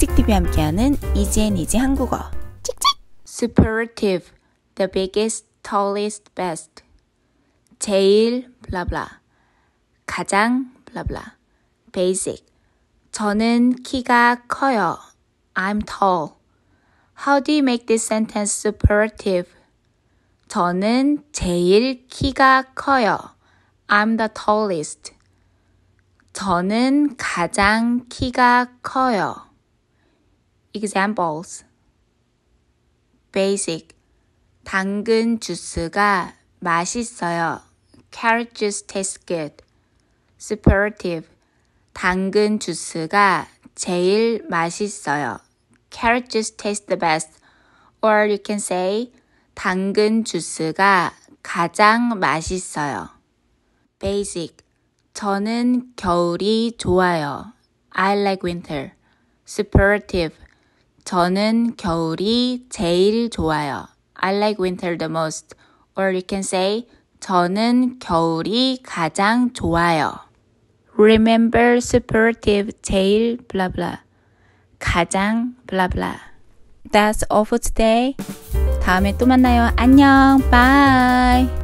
찍찍TV 함께하는 이지앤 이지 한국어 찍찍 s u p e r a t i v e The biggest, tallest, best 제일 블라블라 가장 블라블라 Basic 저는 키가 커요 I'm tall How do you make this sentence s u p e r a t i v e 저는 제일 키가 커요 I'm the tallest 저는 가장 키가 커요. Examples Basic 당근 주스가 맛있어요. Carrot juice tastes good. Superative 당근 주스가 제일 맛있어요. Carrot juice tastes the best. Or you can say 당근 주스가 가장 맛있어요. Basic 저는 겨울이 좋아요. I like winter. Superative 저는 겨울이 제일 좋아요. I like winter the most. Or you can say 저는 겨울이 가장 좋아요. Remember superlative 제일 blah blah. 가장 blah blah. That's all for today. 다음에 또 만나요. 안녕. Bye.